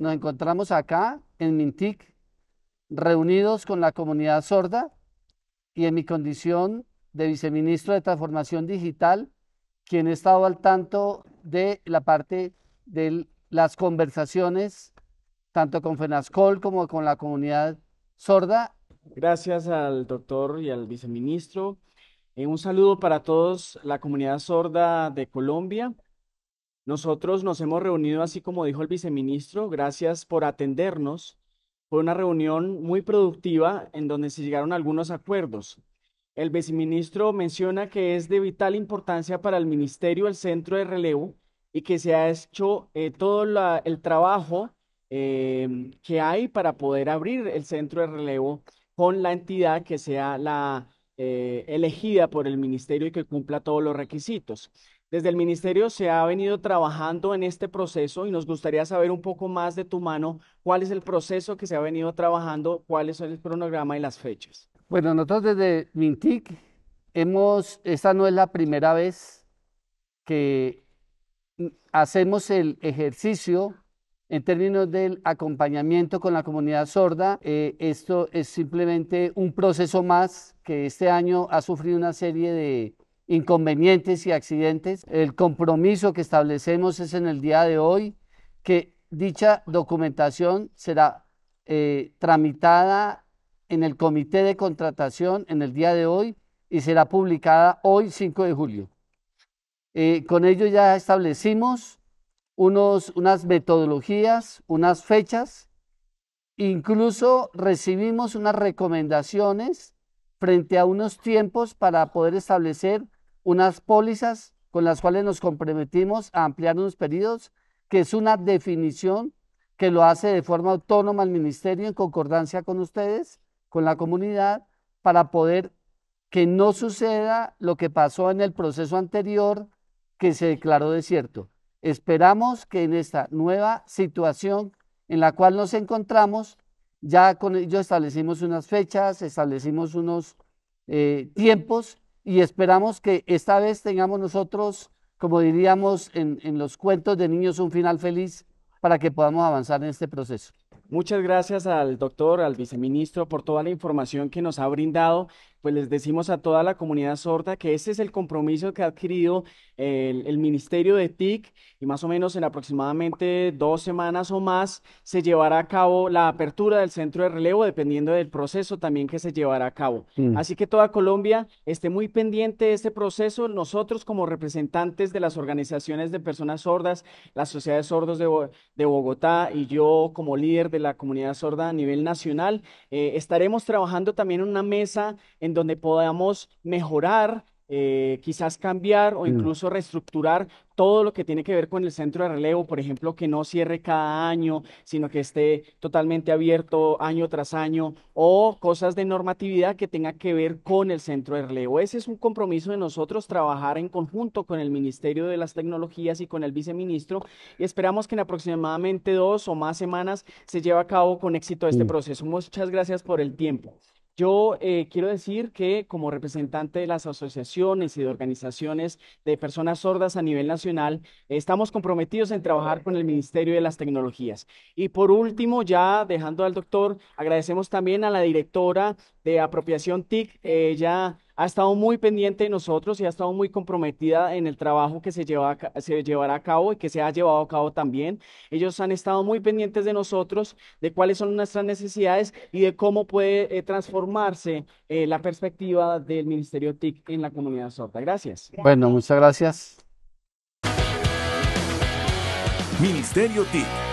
Nos encontramos acá en Mintic, reunidos con la comunidad sorda y en mi condición de viceministro de Transformación Digital, quien he estado al tanto de la parte de las conversaciones, tanto con FENASCOL como con la comunidad sorda. Gracias al doctor y al viceministro. Eh, un saludo para todos la comunidad sorda de Colombia. Nosotros nos hemos reunido, así como dijo el viceministro, gracias por atendernos. Fue una reunión muy productiva en donde se llegaron algunos acuerdos. El viceministro menciona que es de vital importancia para el ministerio el centro de relevo y que se ha hecho eh, todo el trabajo em, que hay para poder abrir el centro de relevo con la entidad que sea la eh, elegida por el ministerio y que cumpla todos los requisitos. Desde el ministerio se ha venido trabajando en este proceso y nos gustaría saber un poco más de tu mano cuál es el proceso que se ha venido trabajando, cuál es el cronograma y las fechas. Bueno, nosotros desde Mintic hemos, esta no es la primera vez que hacemos el ejercicio en términos del acompañamiento con la comunidad sorda, eh, esto es simplemente un proceso más que este año ha sufrido una serie de inconvenientes y accidentes. El compromiso que establecemos es en el día de hoy que dicha documentación será eh, tramitada en el comité de contratación en el día de hoy y será publicada hoy 5 de julio. Eh, con ello ya establecimos unos, unas metodologías, unas fechas, incluso recibimos unas recomendaciones frente a unos tiempos para poder establecer unas pólizas con las cuales nos comprometimos a ampliar unos periodos, que es una definición que lo hace de forma autónoma el ministerio en concordancia con ustedes, con la comunidad, para poder que no suceda lo que pasó en el proceso anterior que se declaró desierto. Esperamos que en esta nueva situación en la cual nos encontramos, ya con ello establecimos unas fechas, establecimos unos eh, tiempos y esperamos que esta vez tengamos nosotros, como diríamos en, los cuentos de niños, un final feliz para que podamos avanzar en este proceso. Muchas gracias al doctor, al viceministro, por toda la información que nos ha brindado pues les decimos a toda la comunidad sorda que ese es el compromiso que ha adquirido el, Ministerio de TIC y más o menos en aproximadamente dos semanas o más se llevará a cabo la apertura del centro de relevo dependiendo del proceso también que se llevará a cabo. Mm. Así que toda Colombia esté muy pendiente de este proceso. Nosotros como representantes de las organizaciones de personas sordas, la Sociedad de Sordos de, Bogotá y yo como líder de la comunidad sorda a nivel nacional, eh, estaremos trabajando también en una mesa en donde podamos mejorar, eh, quizás cambiar o mm. incluso reestructurar todo lo que tiene que ver con el centro de relevo, por ejemplo, que no cierre cada año, sino que esté totalmente abierto año tras año, o cosas de normatividad que tenga que ver con el centro de relevo. Ese es un compromiso de nosotros, trabajar en conjunto con el Ministerio de las Tecnologías y con el viceministro, y esperamos que en aproximadamente dos o más semanas se lleve a cabo con éxito este mm. proceso. Muchas gracias por el tiempo. Yo eh, quiero decir que como representante de las asociaciones y de organizaciones de personas sordas a nivel nacional, estamos comprometidos en trabajar con el Ministerio de las Tecnologías. Y por último, ya dejando al doctor, agradecemos también a la directora de apropiación TIC, ella ha estado muy pendiente de nosotros y ha estado muy comprometida en el trabajo que se, llevará a cabo y que se ha llevado a cabo también. Ellos han estado muy pendientes de nosotros, de cuáles son nuestras necesidades y de cómo puede eh, transformarse eh, la perspectiva del Ministerio TIC en la comunidad sorda. Gracias. Bueno, muchas gracias. Ministerio TIC